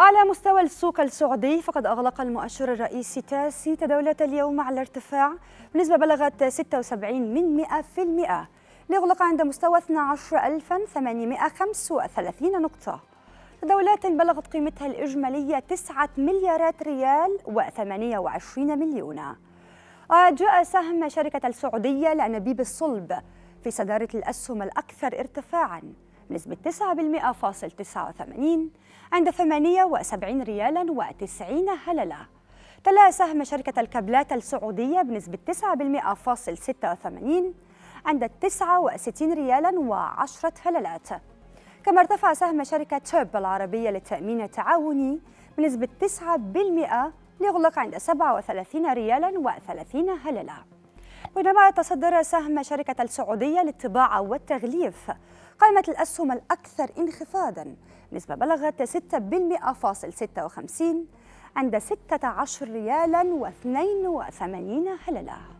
على مستوى السوق السعودي فقد أغلق المؤشر الرئيسي تاسي تداولات اليوم على ارتفاع بنسبة بلغت 76 من 100% ليغلق عند مستوى 12835 نقطة تداولات بلغت قيمتها الإجمالية 9 مليارات ريال و28 مليون جاء سهم شركة السعودية لأنابيب الصلب في صدارة الأسهم الأكثر ارتفاعاً بنسبة 9% فاصل 89 عند 78 ريالا و90 هللة تلا سهم شركة الكابلات السعودية بنسبة 9% فاصل 86 عند 69 ريالا و10 هللات كما ارتفع سهم شركة توب العربية للتأمين التعاوني بنسبة 9% ليغلق عند 37 ريالا و30 هللة بينما يتصدر سهم شركة السعودية للطباعة والتغليف قائمة الأسهم الأكثر انخفاضا نسبة بلغت 6.56 عند 16 ريالا و82 هللة